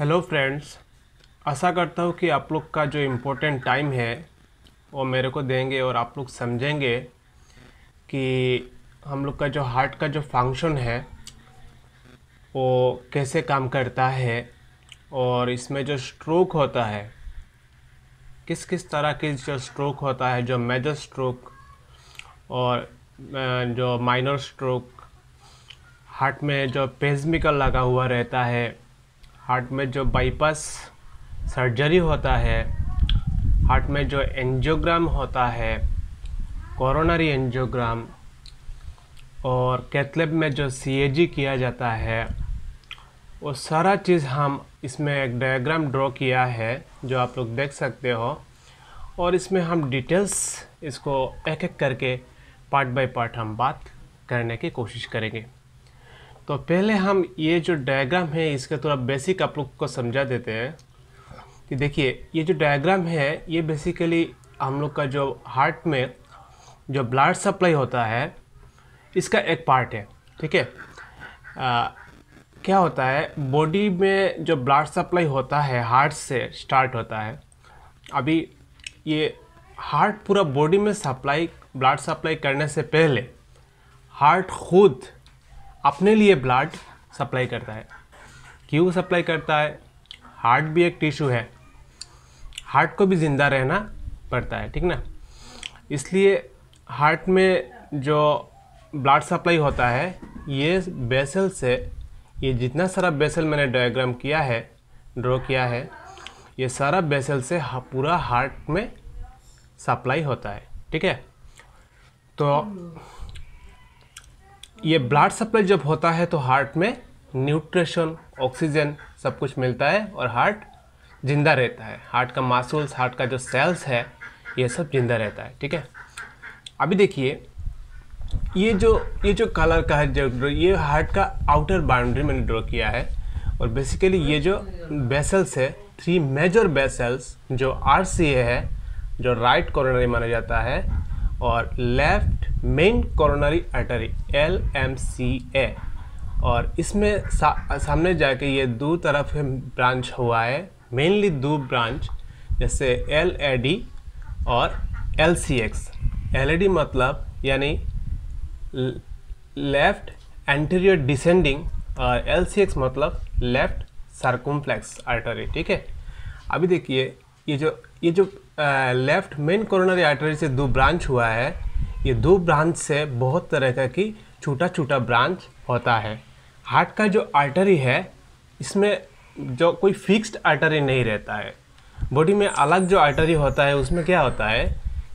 hello friends आशा करता हूँ कि आप लोग का जो इम्पोर्टेंट टाइम है वो मेरे को देंगे और आप लोग समझेंगे कि हम लोग का जो हार्ट का जो फंक्शन है वो कैसे काम करता है और इसमें जो स्ट्रोक होता है किस किस तरह की जो स्ट्रोक होता है जो मेजर स्ट्रोक और जो माइनर स्ट्रोक हार्ट में जो पेजमिकल लगा हुआ रहता है हार्ट में जो बाईपास सर्जरी होता है हार्ट में जो एंजियोग्राम होता है कोरोनरी एंजियोग्राम और कैथलेब में जो सीएजी किया जाता है वो सारा चीज़ हम इसमें एक डायग्राम ड्रॉ किया है जो आप लोग देख सकते हो और इसमें हम डिटेल्स इसको एक एक करके पार्ट बाय पार्ट हम बात करने की कोशिश करेंगे तो पहले हम ये जो डायग्राम है इसका थोड़ा बेसिक आप लोग को समझा देते हैं कि देखिए ये जो डायग्राम है ये बेसिकली हम लोग का जो हार्ट में जो ब्लड सप्लाई होता है इसका एक पार्ट है ठीक है क्या होता है बॉडी में जो ब्लड सप्लाई होता है हार्ट से स्टार्ट होता है अभी ये हार्ट पूरा बॉडी में सप्लाई ब्लड सप्लाई करने से पहले हार्ट खुद अपने लिए ब्लड सप्लाई करता है क्यों सप्लाई करता है हार्ट भी एक टिश्यू है हार्ट को भी ज़िंदा रहना पड़ता है ठीक ना इसलिए हार्ट में जो ब्लड सप्लाई होता है ये बेसल से ये जितना सारा बेसल मैंने डायग्राम किया है ड्रॉ किया है ये सारा बेसल से पूरा हार्ट में सप्लाई होता है ठीक है तो ये ब्लड सप्लाई जब होता है तो हार्ट में न्यूट्रिशन ऑक्सीजन सब कुछ मिलता है और हार्ट जिंदा रहता है हार्ट का मासूल्स हार्ट का जो सेल्स है ये सब जिंदा रहता है ठीक है अभी देखिए ये जो ये जो कलर का है जो ये हार्ट का आउटर बाउंड्री मैंने ड्रॉ किया है और बेसिकली ये जो बेसल्स है थ्री मेजर बेसल्स जो आर है जो राइट कॉर्नर माना जाता है और left main coronary artery L M C A और इसमें सा, सामने जाके ये दो तरफ ब्रांच हुआ है मेनली दो ब्रांच जैसे एल ए डी और L C X L A D मतलब यानी लेफ्ट एंटीरियर डिसेंडिंग और एल सी एक्स मतलब लेफ्ट सर्कुमफ्लेक्स आर्टरी ठीक है अभी देखिए ये जो ये जो लेफ्ट मेन कोरोनरी आर्टरी से दो ब्रांच हुआ है ये दो ब्रांच से बहुत तरह का की छोटा छोटा ब्रांच होता है हार्ट का जो आर्टरी है इसमें जो कोई फिक्स्ड आर्टरी नहीं रहता है बॉडी में अलग जो आर्टरी होता है उसमें क्या होता है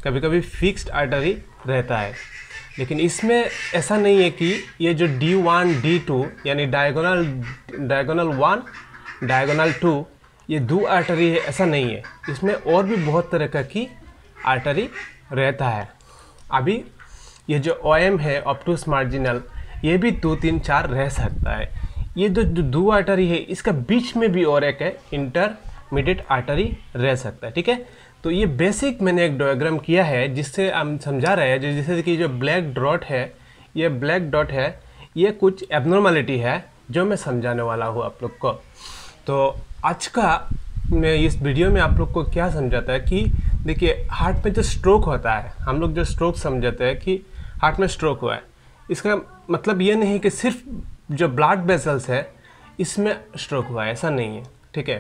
कभी कभी फिक्स्ड आर्टरी रहता है लेकिन इसमें ऐसा नहीं है कि ये जो D1, D2 यानी diagonal diagonal one diagonal two ये दो आर्टरी है ऐसा नहीं है इसमें और भी बहुत तरह का की आर्टरी रहता है अभी ये जो ओ एम है ऑप्टूस मार्जिनल ये भी दो तीन चार रह सकता है ये जो दो आर्टरी है इसका बीच में भी और एक है इंटरमीडिएट आर्टरी रह सकता है ठीक है तो ये बेसिक मैंने एक डायग्राम किया है जिससे हम समझा रहे हैं जैसे कि जो ब्लैक डॉट है ये ब्लैक डॉट है ये कुछ एबनॉर्मलिटी है जो मैं समझाने वाला हूँ आप लोग को तो आज का मैं इस वीडियो में आप लोग को क्या समझाता है कि देखिए हार्ट में जो स्ट्रोक होता है हम लोग जो स्ट्रोक समझाते हैं कि हार्ट में स्ट्रोक हुआ है इसका मतलब ये नहीं कि सिर्फ जो ब्लड वेसल्स है इसमें स्ट्रोक हुआ है ऐसा नहीं है ठीक है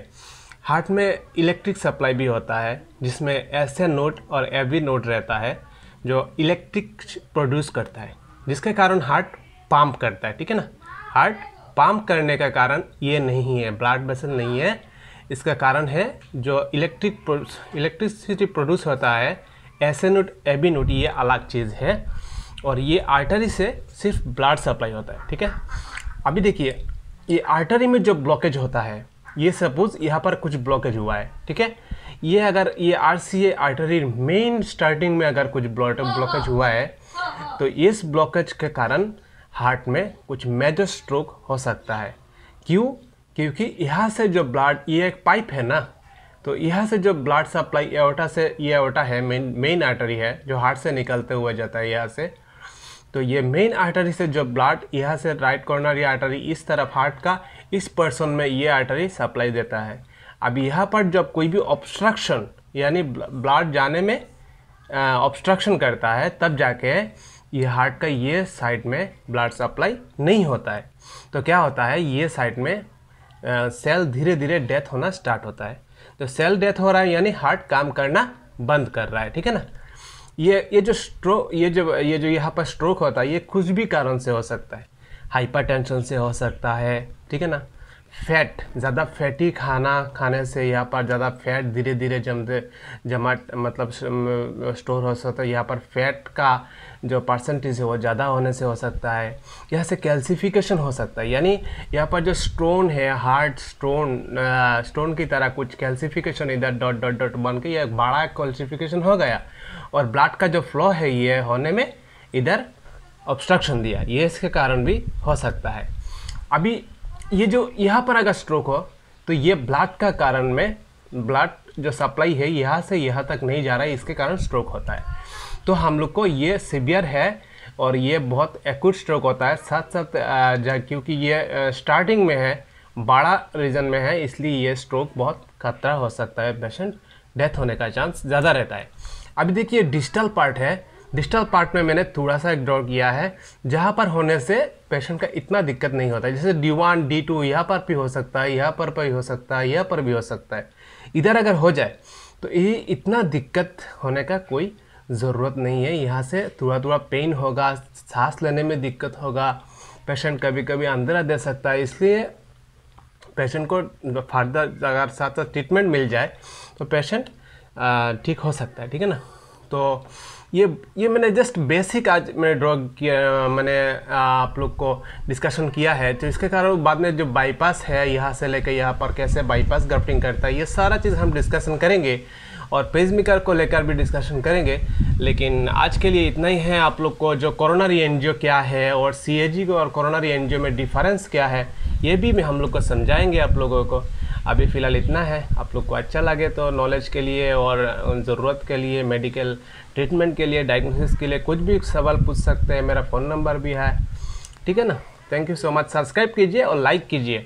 हार्ट में इलेक्ट्रिक सप्लाई भी होता है जिसमें ऐसे नोट और एवी नोट रहता है जो इलेक्ट्रिक प्रोड्यूस करता है जिसके कारण हार्ट पम्प करता है ठीक है ना हार्ट पंप करने का कारण ये नहीं है ब्लड वेसल नहीं है इसका कारण है जो इलेक्ट्रिक इलेक्ट्रिसिटी प्रोड्यूस होता है एसेनोट एबिनोट ये अलग चीज़ है और ये आर्टरी से सिर्फ ब्लड सप्लाई होता है ठीक है अभी देखिए ये आर्टरी में जो ब्लॉकेज होता है ये सपोज़ यहाँ पर कुछ ब्लॉकेज हुआ है ठीक है ये अगर ये R C artery main starting में अगर कुछ ब्लॉकेज हुआ है तो इस ब्लॉकेज के कारण हार्ट में कुछ मेजर स्ट्रोक हो सकता है क्यों क्योंकि यहाँ से जो ब्लड ये एक पाइप है ना तो यहाँ से जो ब्लड सप्लाई एओटा से ये एओटा है मेन मेन आर्टरी है जो हार्ट से निकलते हुए जाता है यहाँ से तो ये मेन आर्टरी से जो ब्लड यहाँ से राइट कॉर्नर या आर्टरी इस तरफ हार्ट का इस पर्सन में ये आर्टरी सप्लाई देता है अब यहाँ पर जब कोई भी ऑब्स्ट्रक्शन यानी ब्लड जाने में ऑब्स्ट्रक्शन करता है तब जाके ये हार्ट का ये साइड में ब्लड सप्लाई नहीं होता है तो क्या होता है ये साइड में आ, सेल धीरे धीरे डेथ होना स्टार्ट होता है तो सेल डेथ हो रहा है यानी हार्ट काम करना बंद कर रहा है ठीक है ना ये ये जो स्ट्रोक ये जो ये जो यहाँ पर स्ट्रोक होता है ये कुछ भी कारण से हो सकता है हाइपरटेंशन से हो सकता है ठीक है ना फैट ज़्यादा फैटी खाना खाने से यहाँ पर ज़्यादा फैट धीरे धीरे जम जमा मतलब स्टोर हो सकता है यहाँ पर फैट का जो परसेंटेज है वो ज़्यादा होने से हो सकता है यहाँ से कैल्सिफिकेशन हो सकता है यानी यहाँ पर जो स्टोन है हार्ड स्टोन स्टोन की तरह कुछ कैल्सिफिकेशन इधर डॉट डॉट डॉट बन के यह बड़ा कैल्सिफिकेशन हो गया और ब्लड का जो फ्लो है ये होने में इधर ऑब्स्ट्रक्शन दिया ये इसके कारण भी हो सकता है अभी ये जो यहाँ पर अगर स्ट्रोक हो तो ये ब्लड का कारण में ब्लड जो सप्लाई है यहाँ से यहाँ तक नहीं जा रहा है इसके कारण स्ट्रोक होता है तो हम लोग को ये सिवियर है और ये बहुत एक्यूट स्ट्रोक होता है साथ साथ क्योंकि ये स्टार्टिंग में है बड़ा रीजन में है इसलिए ये स्ट्रोक बहुत खतरा हो सकता है पेशेंट डेथ होने का चांस ज़्यादा रहता है अभी देखिए डिजिटल पार्ट है डिस्टल पार्ट में मैंने थोड़ा सा ड्रॉ किया है जहाँ पर होने से पेशेंट का इतना दिक्कत नहीं होता है जैसे डी वन डी टू यहाँ पर भी हो सकता है यहाँ पर भी हो सकता है यहाँ पर भी हो सकता है इधर अगर हो जाए तो ये इतना दिक्कत होने का कोई ज़रूरत नहीं है यहाँ से थोड़ा थोड़ा पेन होगा सांस लेने में दिक्कत होगा पेशेंट कभी कभी अंदरा दे सकता है इसलिए पेशेंट को फर्दर अगर साथ साथ ट्रीटमेंट मिल जाए तो पेशेंट ठीक हो सकता है ठीक है ना तो ये ये मैंने जस्ट बेसिक आज मैंने ड्रॉ किया मैंने आप लोग को डिस्कशन किया है तो इसके कारण बाद में जो बाईपास है यहाँ से लेकर यहाँ पर कैसे बाईपास ग्राफ्टिंग करता है ये सारा चीज़ हम डिस्कशन करेंगे और पेज मेकर को लेकर भी डिस्कशन करेंगे लेकिन आज के लिए इतना ही है आप लोग को जो कोरोनरी एन क्या है और सी और कोरोनरी एन में डिफरेंस क्या है ये भी हम लोग को समझाएंगे आप लोगों को अभी फ़िलहाल इतना है आप लोग को अच्छा लगे तो नॉलेज के लिए और ज़रूरत के लिए मेडिकल ट्रीटमेंट के लिए डायग्नोसिस के लिए कुछ भी सवाल पूछ सकते हैं मेरा फ़ोन नंबर भी है ठीक है ना thank you so much subscribe कीजिए और लाइक कीजिए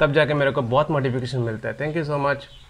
तब जाके मेरे को बहुत मोटिफिकेशन मिलता है थैंक यू सो मच